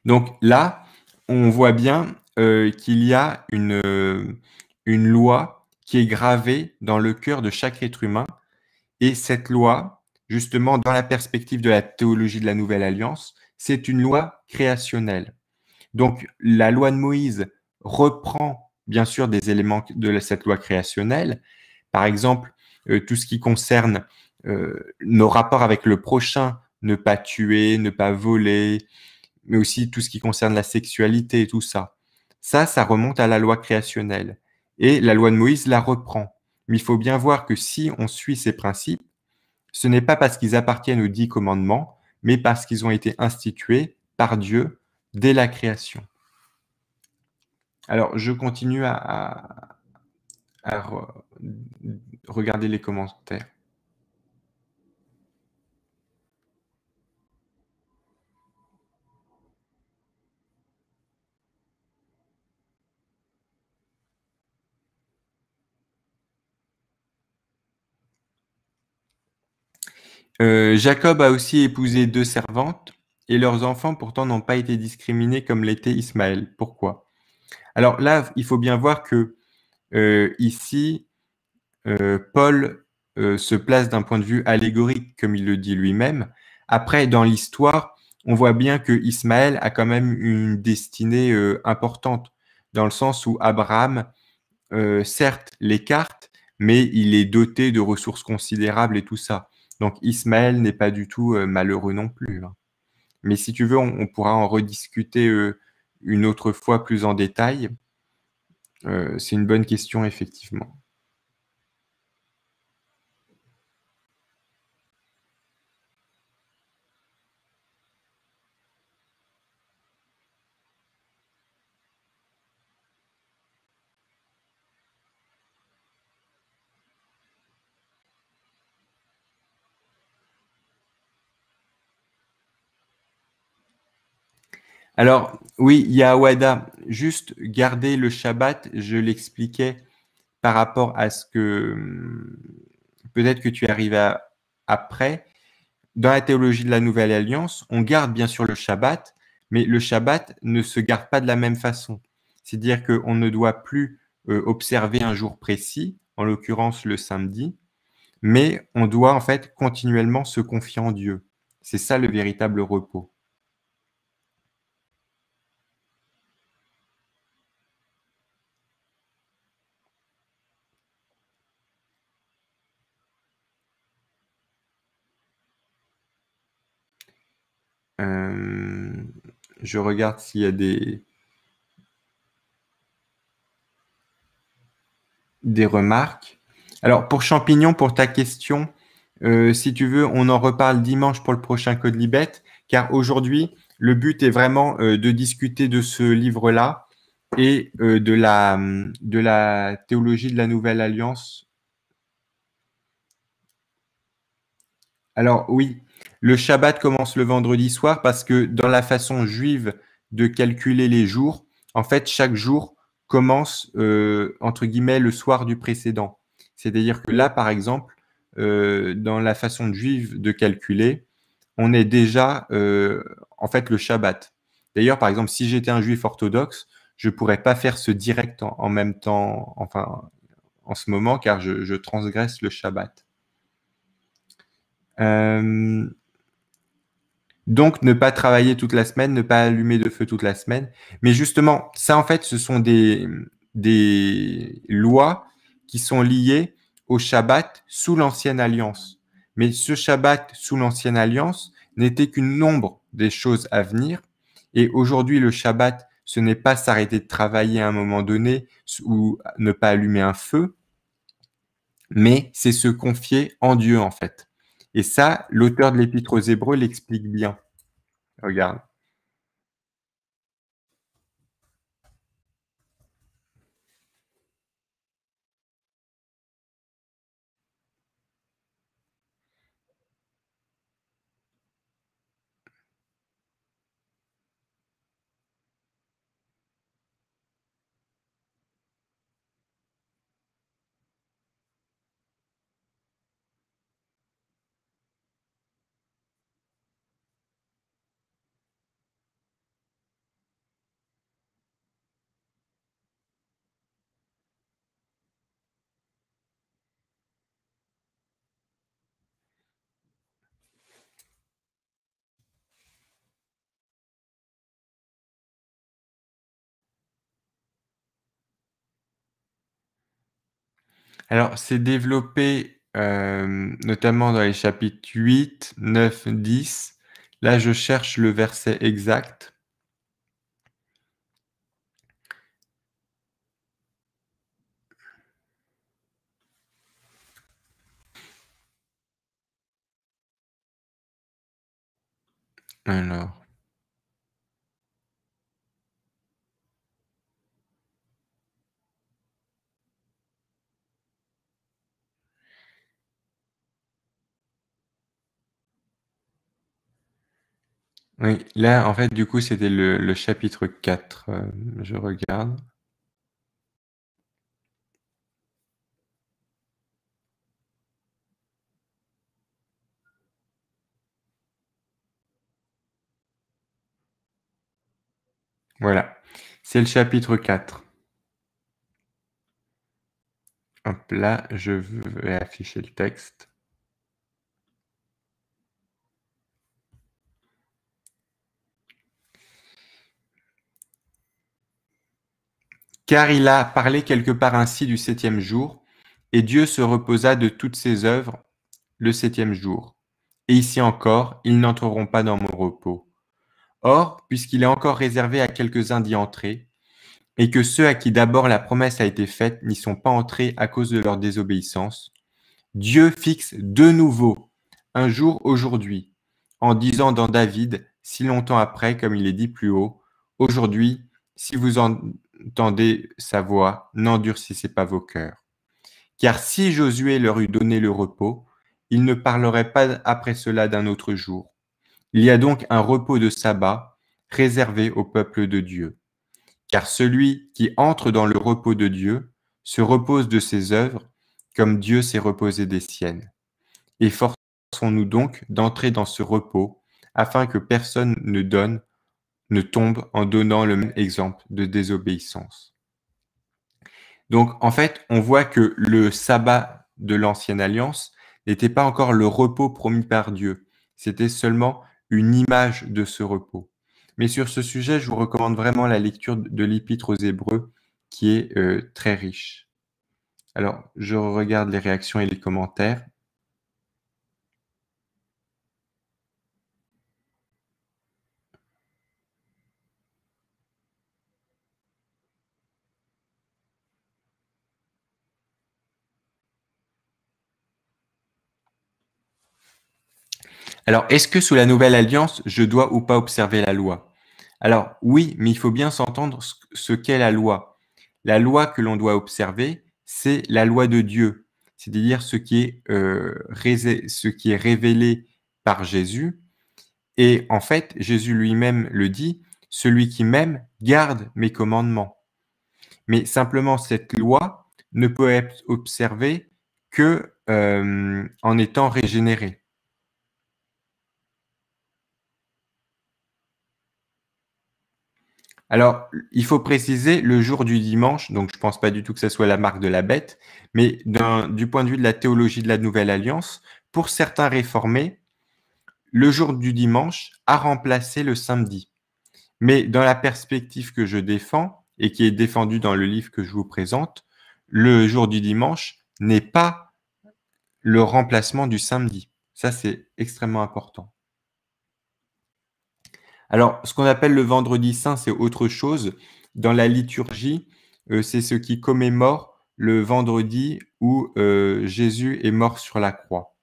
Donc là, on voit bien euh, qu'il y a une, euh, une loi qui est gravée dans le cœur de chaque être humain et cette loi, justement, dans la perspective de la théologie de la Nouvelle Alliance, c'est une loi créationnelle. Donc la loi de Moïse reprend bien sûr des éléments de cette loi créationnelle, par exemple euh, tout ce qui concerne euh, nos rapports avec le prochain, ne pas tuer, ne pas voler, mais aussi tout ce qui concerne la sexualité et tout ça. Ça, ça remonte à la loi créationnelle. Et la loi de Moïse la reprend mais il faut bien voir que si on suit ces principes, ce n'est pas parce qu'ils appartiennent aux dix commandements, mais parce qu'ils ont été institués par Dieu dès la création. Alors, je continue à, regarder les commentaires. Euh, Jacob a aussi épousé deux servantes, et leurs enfants pourtant n'ont pas été discriminés comme l'était Ismaël. Pourquoi Alors là, il faut bien voir que euh, ici, euh, Paul se place d'un point de vue allégorique, comme il le dit lui-même. Après, dans l'histoire, on voit bien que Ismaël a quand même une destinée importante, dans le sens où Abraham, certes, l'écarte, mais il est doté de ressources considérables et tout ça. Donc Ismaël n'est pas du tout euh, malheureux non plus. Hein. Mais si tu veux, on, pourra en rediscuter euh, une autre fois plus en détail. Euh, c'est une bonne question, effectivement. Alors, oui, il Juste garder le Shabbat, je l'expliquais par rapport à ce que hmm, peut-être que tu arrives après. Dans la théologie de la Nouvelle Alliance, on garde bien sûr le Shabbat, mais le Shabbat ne se garde pas de la même façon. C'est-à-dire qu'on ne doit plus euh, observer un jour précis, en l'occurrence le samedi, mais on doit en fait continuellement se confier en Dieu. C'est ça le véritable repos. Je regarde s'il y a des, des remarques. Alors, pour Champignon, pour ta question, euh, si tu veux, on en reparle dimanche pour le prochain Code Libet, car aujourd'hui, le but est vraiment euh, de discuter de ce livre-là et euh, de, la, de la théologie de la Nouvelle Alliance. Alors oui, le Shabbat commence le vendredi soir parce que dans la façon juive de calculer les jours, en fait, chaque jour commence, euh, entre guillemets, le soir du précédent. C'est-à-dire que là, par exemple, euh, dans la façon juive de calculer, on est déjà, euh, en fait, le Shabbat. D'ailleurs, par exemple, si j'étais un juif orthodoxe, je ne pourrais pas faire ce direct en, même temps, enfin, en ce moment, car je, transgresse le Shabbat. Euh, donc, ne pas travailler toute la semaine, ne pas allumer de feu toute la semaine. Mais justement, ça, en fait, ce sont des, des lois qui sont liées au Shabbat sous l'Ancienne Alliance. Mais ce Shabbat sous l'Ancienne Alliance n'était qu'une nombre des choses à venir. Et aujourd'hui, le Shabbat, ce n'est pas s'arrêter de travailler à un moment donné ou ne pas allumer un feu, mais c'est se confier en Dieu, en fait. Et ça, l'auteur de l'Épître aux Hébreux l'explique bien. Regarde. Alors, c'est développé euh, notamment dans les chapitres 8, 9, 10. Là, je cherche le verset exact. Alors. Oui, là, en fait, du coup, c'était le, chapitre 4. Euh, je regarde. Voilà. C'est le chapitre 4. Hop là, je vais afficher le texte. Car il a parlé quelque part ainsi du septième jour, et Dieu se reposa de toutes ses œuvres le septième jour. Et ici encore, ils n'entreront pas dans mon repos. Or, puisqu'il est encore réservé à quelques-uns d'y entrer, et que ceux à qui d'abord la promesse a été faite n'y sont pas entrés à cause de leur désobéissance, Dieu fixe de nouveau un jour aujourd'hui, en disant dans David, si longtemps après, comme il est dit plus haut, aujourd'hui, si vous en tendez sa voix, n'endurcissez pas vos cœurs. Car si Josué leur eût donné le repos, ils ne parleraient pas après cela d'un autre jour. Il y a donc un repos de sabbat réservé au peuple de Dieu. Car celui qui entre dans le repos de Dieu se repose de ses œuvres comme Dieu s'est reposé des siennes. Efforçons-nous donc d'entrer dans ce repos afin que personne ne donne ne tombe en donnant le même exemple de désobéissance. Donc en fait, on voit que le sabbat de l'ancienne alliance n'était pas encore le repos promis par Dieu, c'était seulement une image de ce repos. Mais sur ce sujet, je vous recommande vraiment la lecture de l'épître aux Hébreux qui est euh, très riche. Alors, je regarde les réactions et les commentaires. Alors, est-ce que sous la nouvelle alliance, je dois ou pas observer la loi Alors, oui, mais il faut bien s'entendre ce qu'est la loi. La loi que l'on doit observer, c'est la loi de Dieu, c'est-à-dire ce, euh, ce qui est, révélé par Jésus. Et en fait, Jésus lui-même le dit, celui qui m'aime garde mes commandements. Mais simplement, cette loi ne peut être observée que euh, en étant régénérée. Alors, il faut préciser le jour du dimanche, donc je ne pense pas du tout que ce soit la marque de la bête, mais du point de vue de la théologie de la Nouvelle Alliance, pour certains réformés, le jour du dimanche a remplacé le samedi. Mais dans la perspective que je défends et qui est défendue dans le livre que je vous présente, le jour du dimanche n'est pas le remplacement du samedi. Ça, c'est extrêmement important. Alors, ce qu'on appelle le vendredi saint, c'est autre chose. Dans la liturgie, euh, c'est ce qui commémore le vendredi où euh, Jésus est mort sur la croix.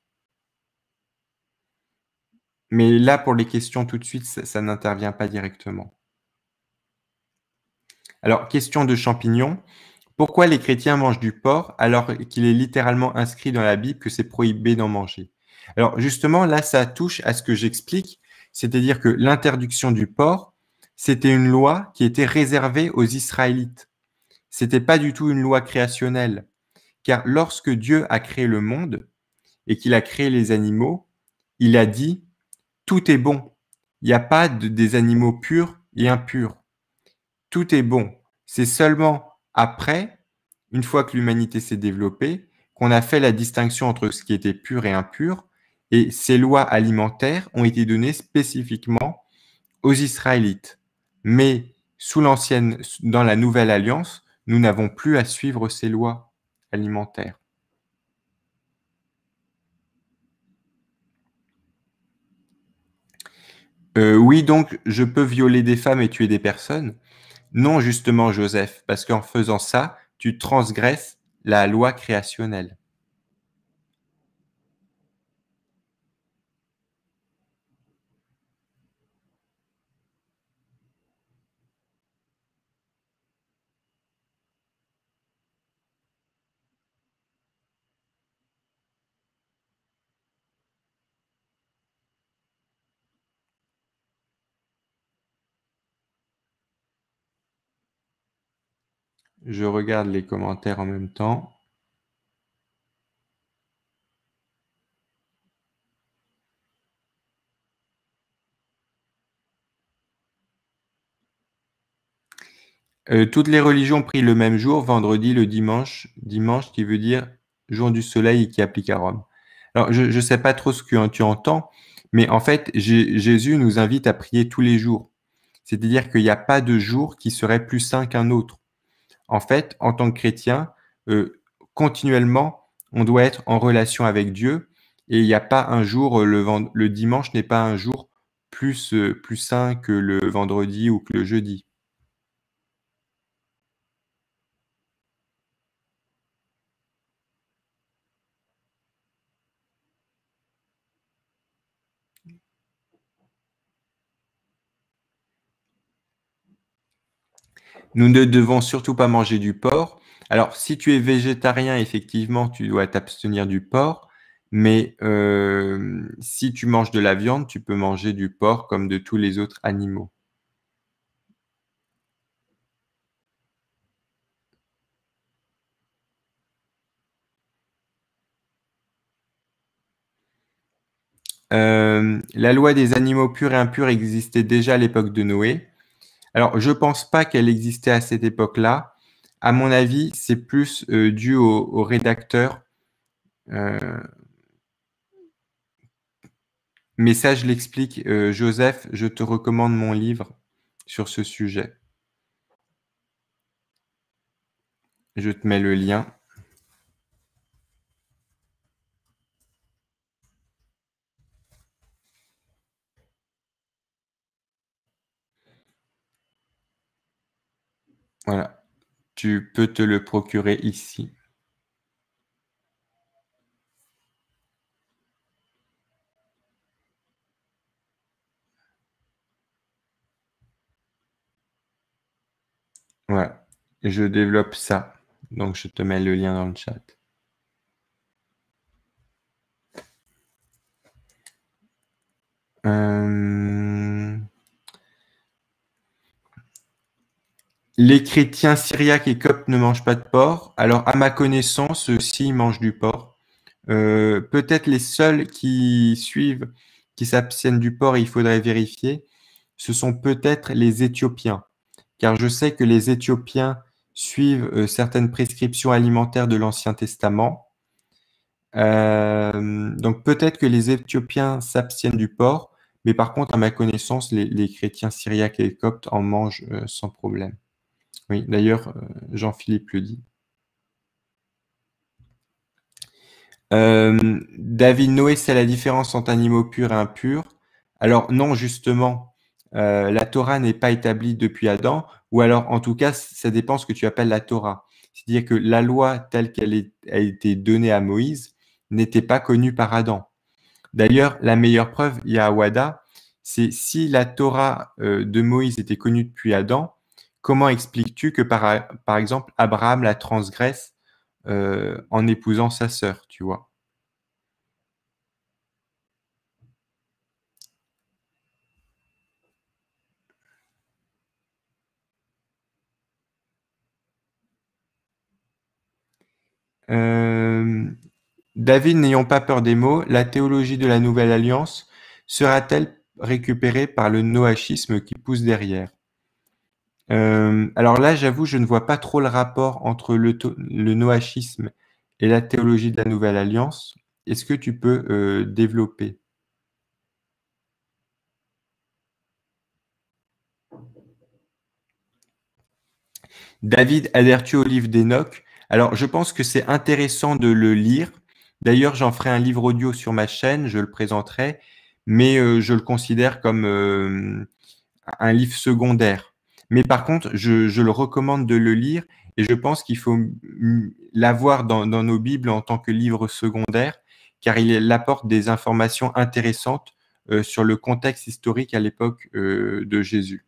Mais là, pour les questions tout de suite, ça, ça n'intervient pas directement. Alors, question de champignon. Pourquoi les chrétiens mangent du porc alors qu'il est littéralement inscrit dans la Bible que c'est prohibé d'en manger Alors justement, là, ça touche à ce que j'explique c'est-à-dire que l'interdiction du porc, c'était une loi qui était réservée aux Israélites. C'était pas du tout une loi créationnelle. Car lorsque Dieu a créé le monde et qu'il a créé les animaux, il a dit tout est bon. Il n'y a pas des animaux purs et impurs. Tout est bon. C'est seulement après, une fois que l'humanité s'est développée, qu'on a fait la distinction entre ce qui était pur et impur, et ces lois alimentaires ont été données spécifiquement aux Israélites. Mais sous l'ancienne, dans la nouvelle alliance, nous n'avons plus à suivre ces lois alimentaires. Euh, oui, donc je peux violer des femmes et tuer des personnes. Non, justement, Joseph, parce qu'en faisant ça, tu transgresses la loi créationnelle. Je regarde les commentaires en même temps. Euh, toutes les religions prient le même jour, vendredi, le dimanche, dimanche qui veut dire jour du soleil qui applique à Rome. Alors, je ne sais pas trop ce que hein, tu entends, mais en fait, Jésus nous invite à prier tous les jours. C'est-à-dire qu'il n'y a pas de jour qui serait plus saint qu'un autre en fait, en tant que chrétien, euh, continuellement, on doit être en relation avec Dieu. Et il n'y a pas un jour, euh, le, le dimanche n'est pas un jour plus, euh, plus saint que le vendredi ou que le jeudi. Nous ne devons surtout pas manger du porc. Alors, si tu es végétarien, effectivement, tu dois t'abstenir du porc. Mais euh, si tu manges de la viande, tu peux manger du porc comme de tous les autres animaux. Euh, la loi des animaux purs et impurs existait déjà à l'époque de Noé. Alors, je ne pense pas qu'elle existait à cette époque-là. À mon avis, c'est plus euh, dû au rédacteur. Euh, mais ça, je l'explique. Euh, Joseph, je te recommande mon livre sur ce sujet. Je te mets le lien. Voilà. Tu peux te le procurer ici. Voilà. Je développe ça. Donc, je te mets le lien dans le chat. Euh, Les chrétiens syriaques et coptes ne mangent pas de porc. Alors, à ma connaissance, s'ils mangent du porc. Euh, peut-être les seuls qui suivent, qui s'abstiennent du porc, il faudrait vérifier, ce sont peut-être les Éthiopiens. Car je sais que les Éthiopiens suivent euh, certaines prescriptions alimentaires de l'Ancien Testament. Euh, donc peut-être que les Éthiopiens s'abstiennent du porc, mais par contre, à ma connaissance, les, chrétiens syriaques et coptes en mangent sans problème. Oui, d'ailleurs, euh, Jean-Philippe le dit. Euh, David Noé, c'est la différence entre animaux purs et impurs. Alors non, justement, euh, la Torah n'est pas établie depuis Adam, ou alors en tout cas, ça dépend de ce que tu appelles la Torah. C'est-à-dire que la loi telle qu'elle a été donnée à Moïse n'était pas connue par Adam. D'ailleurs, la meilleure preuve, il y a c'est si la Torah de Moïse était connue depuis Adam, Comment expliques-tu que, par, par, exemple, Abraham la transgresse euh, en épousant sa sœur, tu vois euh, David n'ayant pas peur des mots, la théologie de la Nouvelle Alliance sera-t-elle récupérée par le noachisme qui pousse derrière euh, alors là, j'avoue, je ne vois pas trop le rapport entre le, noachisme et la théologie de la Nouvelle Alliance. Est-ce que tu peux euh, développer David adhères-tu au livre d'Enoch. Alors, je pense que c'est intéressant de le lire. D'ailleurs, j'en ferai un livre audio sur ma chaîne, je le présenterai, mais euh, je le considère comme un livre secondaire. Mais par contre, je, le recommande de le lire et je pense qu'il faut l'avoir dans, nos Bibles en tant que livre secondaire, car il apporte des informations intéressantes euh, sur le contexte historique à l'époque euh, de Jésus.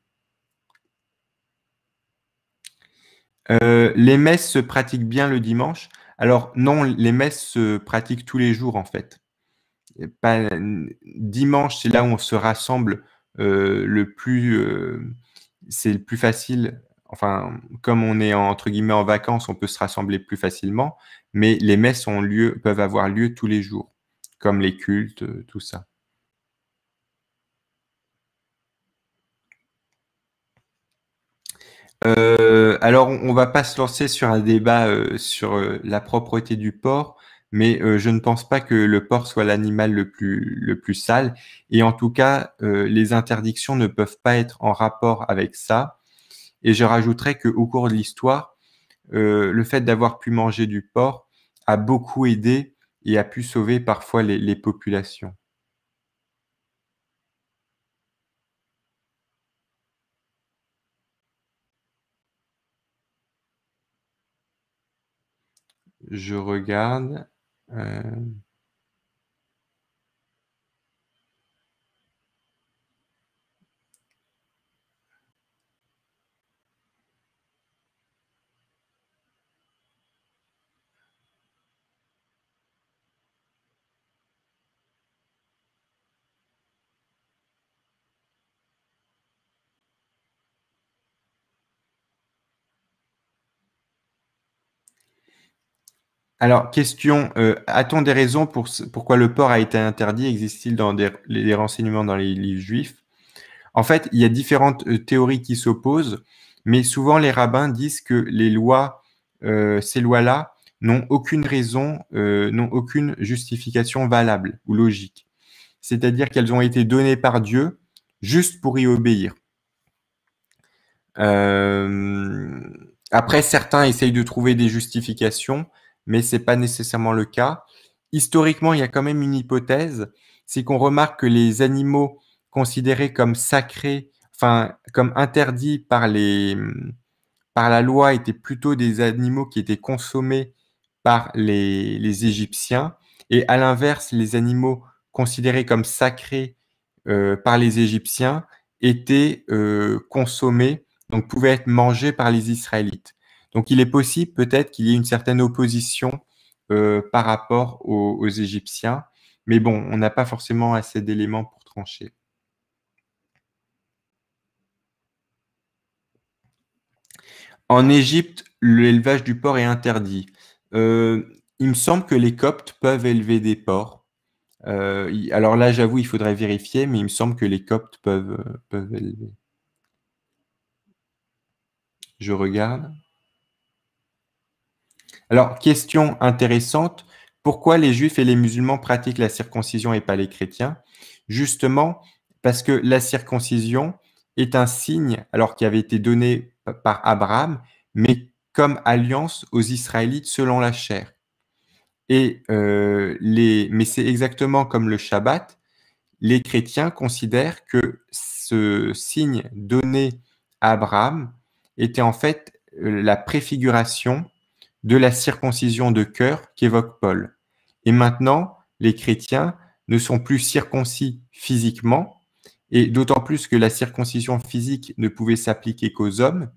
Euh, les messes se pratiquent bien le dimanche. Alors non, les messes se pratiquent tous les jours en fait. dimanche, c'est là où on se rassemble le plus c'est plus facile. Enfin, comme on est entre guillemets en vacances, on peut se rassembler plus facilement, mais les messes ont lieu, peuvent avoir lieu tous les jours, comme les cultes, euh, tout ça. Euh, alors, on ne va pas se lancer sur un débat euh, sur la propreté du port mais euh, je ne pense pas que le porc soit l'animal le plus, sale. Et en tout cas, euh, les interdictions ne peuvent pas être en rapport avec ça. Et je rajouterais qu'au cours de l'histoire, euh, le fait d'avoir pu manger du porc a beaucoup aidé et a pu sauver parfois les populations. Je regarde. Um, Alors, question, euh, a-t-on des raisons pour pourquoi le port a été interdit Existe-t-il dans des, les renseignements dans les livres juifs En fait, il y a différentes euh, théories qui s'opposent, mais souvent les rabbins disent que les lois, euh, ces lois-là, n'ont aucune raison, n'ont aucune justification valable ou logique. C'est-à-dire qu'elles ont été données par Dieu juste pour y obéir. après, certains essayent de trouver des justifications, mais ce n'est pas nécessairement le cas. Historiquement, il y a quand même une hypothèse, c'est qu'on remarque que les animaux considérés comme sacrés, enfin comme interdits par, les, par la loi, étaient plutôt des animaux qui étaient consommés par les, Égyptiens, et à l'inverse, les animaux considérés comme sacrés euh, par les Égyptiens étaient euh, consommés, donc pouvaient être mangés par les Israélites. Donc il est possible peut-être qu'il y ait une certaine opposition euh, par rapport aux, Égyptiens, mais bon, on n'a pas forcément assez d'éléments pour trancher. En Égypte, l'élevage du porc est interdit. Euh, il me semble que les Coptes peuvent élever des porcs. Euh, alors là, j'avoue, il faudrait vérifier, mais il me semble que les Coptes peuvent, peuvent élever. Je regarde. Alors, question intéressante, pourquoi les juifs et les musulmans pratiquent la circoncision et pas les chrétiens Justement, parce que la circoncision est un signe, alors qui avait été donné par Abraham, mais comme alliance aux Israélites selon la chair. Et euh, les, mais c'est exactement comme le Shabbat, les chrétiens considèrent que ce signe donné à Abraham était en fait euh, la préfiguration de la circoncision de cœur qu'évoque Paul. Et maintenant, les chrétiens ne sont plus circoncis physiquement, et d'autant plus que la circoncision physique ne pouvait s'appliquer qu'aux hommes,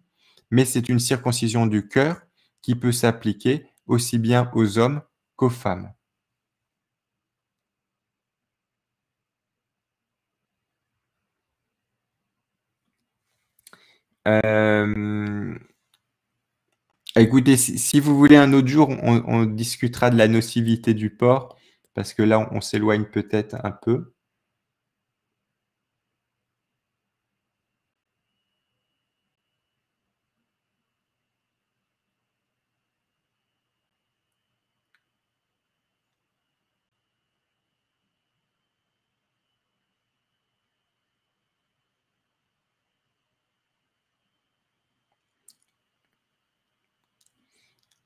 mais c'est une circoncision du cœur qui peut s'appliquer aussi bien aux hommes qu'aux femmes. Euh, Écoutez, si, vous voulez un autre jour, on, discutera de la nocivité du porc, parce que là, on s'éloigne peut-être un peu.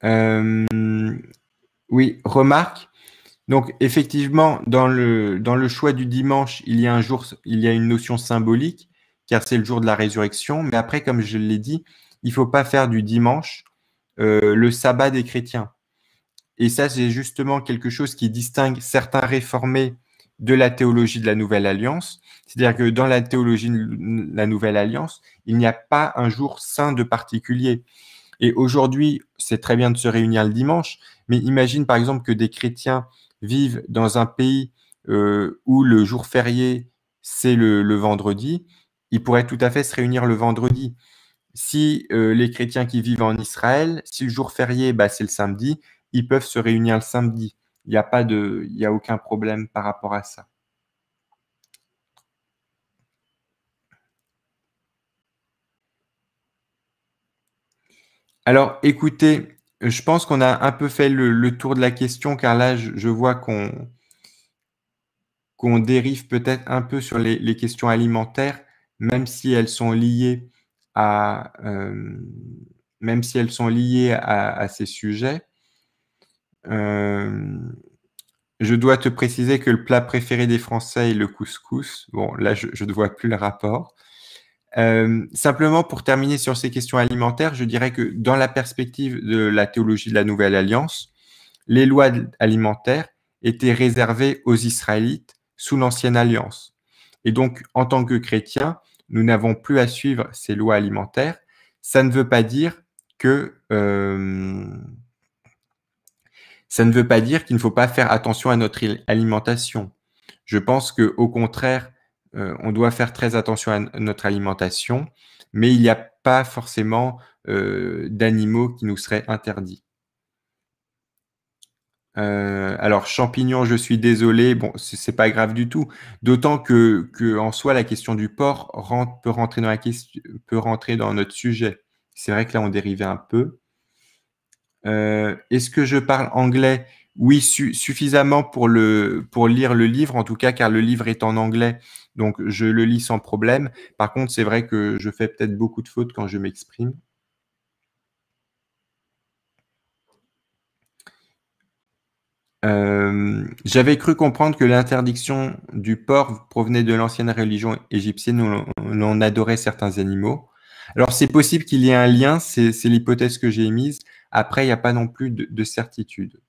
Euh, oui, remarque. Donc effectivement, dans le, dans le choix du dimanche, il y a un jour, il y a une notion symbolique, car c'est le jour de la résurrection. Mais après, comme je l'ai dit, il ne faut pas faire du dimanche euh, le sabbat des chrétiens. Et ça, c'est justement quelque chose qui distingue certains réformés de la théologie de la Nouvelle Alliance. C'est-à-dire que dans la théologie de la Nouvelle Alliance, il n'y a pas un jour saint de particulier. Et aujourd'hui, c'est très bien de se réunir le dimanche, mais imagine par exemple que des chrétiens vivent dans un pays euh, où le jour férié, c'est le, vendredi, ils pourraient tout à fait se réunir le vendredi. Si euh, les chrétiens qui vivent en Israël, si le jour férié, bah, c'est le samedi, ils peuvent se réunir le samedi. Il n'y a, pas de, a aucun problème par rapport à ça. Alors, écoutez, euh, je pense qu'on a un peu fait le, tour de la question, car là, je, vois qu'on dérive peut-être un peu sur les, questions alimentaires, même si elles sont liées à, euh, même si elles sont liées à, ces sujets. Euh, je dois te préciser que le plat préféré des Français est le couscous. Bon, là, je ne vois plus le rapport. Euh, simplement, pour terminer sur ces questions alimentaires, je dirais que dans la perspective de la théologie de la Nouvelle Alliance, les lois alimentaires étaient réservées aux Israélites sous l'Ancienne Alliance. Et donc, en tant que chrétiens, nous n'avons plus à suivre ces lois alimentaires. Ça ne veut pas dire que euh, ça ne veut pas dire qu'il ne faut pas faire attention à notre alimentation. Je pense que, au contraire, euh, on doit faire très attention à notre alimentation, mais il n'y a pas forcément euh, d'animaux qui nous seraient interdits. Euh, alors, champignons, je suis désolé, bon, n'est pas grave du tout. D'autant que, en soi, la question du porc peut, rentrer dans peut rentrer dans notre sujet. C'est vrai que là, on dérivait un peu. Est-ce que je parle anglais Oui, suffisamment pour lire le livre, en tout cas, car le livre est en anglais. Donc, je le lis sans problème. Par contre, c'est vrai que je fais peut-être beaucoup de fautes quand je m'exprime. Euh, j'avais cru comprendre que l'interdiction du porc provenait de l'ancienne religion égyptienne où on adorait certains animaux. Alors c'est possible qu'il y ait un lien, c'est l'hypothèse que j'ai émise. Après, il n'y a pas non plus de certitude.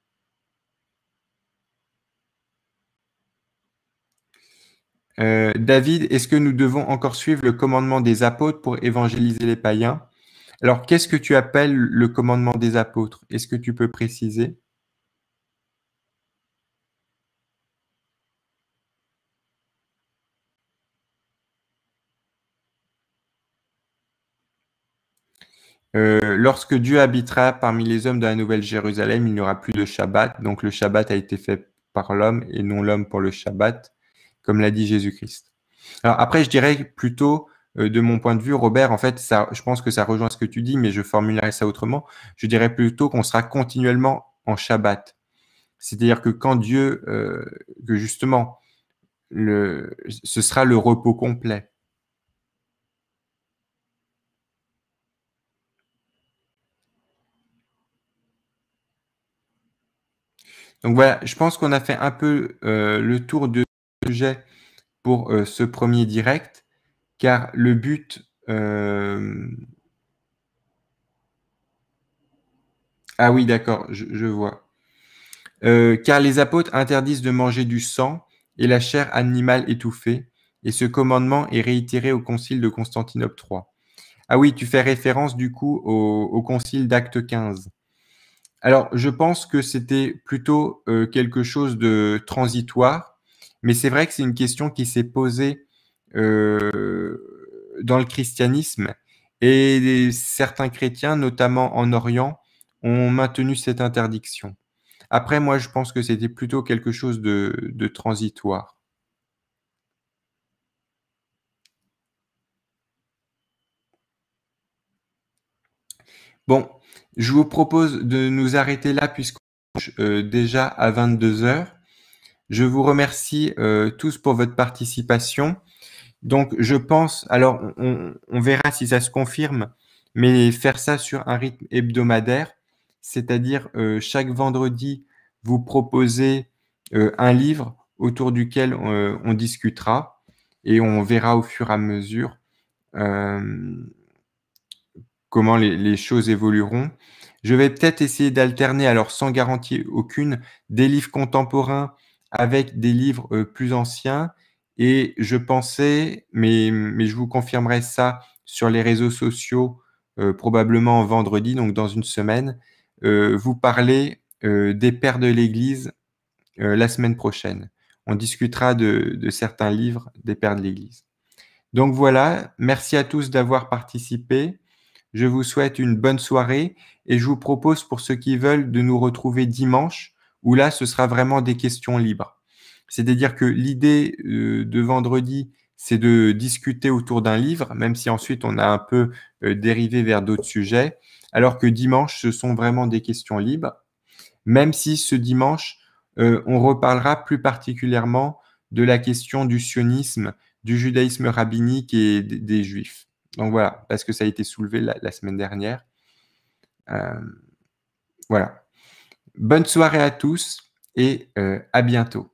Euh, David, est-ce que nous devons encore suivre le commandement des apôtres pour évangéliser les païens Alors, qu'est-ce que tu appelles le commandement des apôtres Est-ce que tu peux préciser euh, lorsque Dieu habitera parmi les hommes de la Nouvelle Jérusalem, il n'y aura plus de Shabbat. Donc le Shabbat a été fait par l'homme et non l'homme pour le Shabbat comme l'a dit Jésus-Christ. Alors après, je dirais plutôt, euh, de mon point de vue, Robert, en fait, je pense que ça rejoint ce que tu dis, mais je formulerai ça autrement. Je dirais plutôt qu'on sera continuellement en Shabbat. C'est-à-dire que quand Dieu, euh, que justement, ce sera le repos complet. Donc voilà, je pense qu'on a fait un peu euh, le tour de pour euh, ce premier direct, car le but... Euh, ah oui, d'accord, je, vois. Euh, car les apôtres interdisent de manger du sang et la chair animale étouffée, et ce commandement est réitéré au concile de Constantinople III. Ah oui, tu fais référence du coup au, concile d'acte 15. Alors, je pense que c'était plutôt quelque chose de transitoire mais c'est vrai que c'est une question qui s'est posée euh, dans le christianisme. Et certains chrétiens, notamment en Orient, ont maintenu cette interdiction. Après, moi, je pense que c'était plutôt quelque chose de, transitoire. Bon, je vous propose de nous arrêter là puisqu'on est euh, déjà à 22 heures. Je vous remercie euh, tous pour votre participation. Donc, je pense, alors on, verra si ça se confirme, mais faire ça sur un rythme hebdomadaire, c'est-à-dire euh, chaque vendredi, vous proposer euh, un livre autour duquel on, discutera et on verra au fur et à mesure comment les, les, choses évolueront. Je vais peut-être essayer d'alterner, alors sans garantie aucune, des livres contemporains avec des livres euh, plus anciens. Et je pensais, mais, je vous confirmerai ça sur les réseaux sociaux, euh, probablement vendredi, donc dans une semaine, euh, vous parler des Pères de l'Église la semaine prochaine. On discutera de certains livres des Pères de l'Église. Donc voilà, merci à tous d'avoir participé. Je vous souhaite une bonne soirée et je vous propose pour ceux qui veulent de nous retrouver dimanche où là, ce sera vraiment des questions libres. C'est-à-dire que l'idée euh, de vendredi, c'est de discuter autour d'un livre, même si ensuite on a un peu euh, dérivé vers d'autres sujets, alors que dimanche, ce sont vraiment des questions libres, même si ce dimanche, euh, on reparlera plus particulièrement de la question du sionisme, du judaïsme rabbinique et des, juifs. Donc voilà, parce que ça a été soulevé la semaine dernière. voilà. Bonne soirée à tous et euh, à bientôt.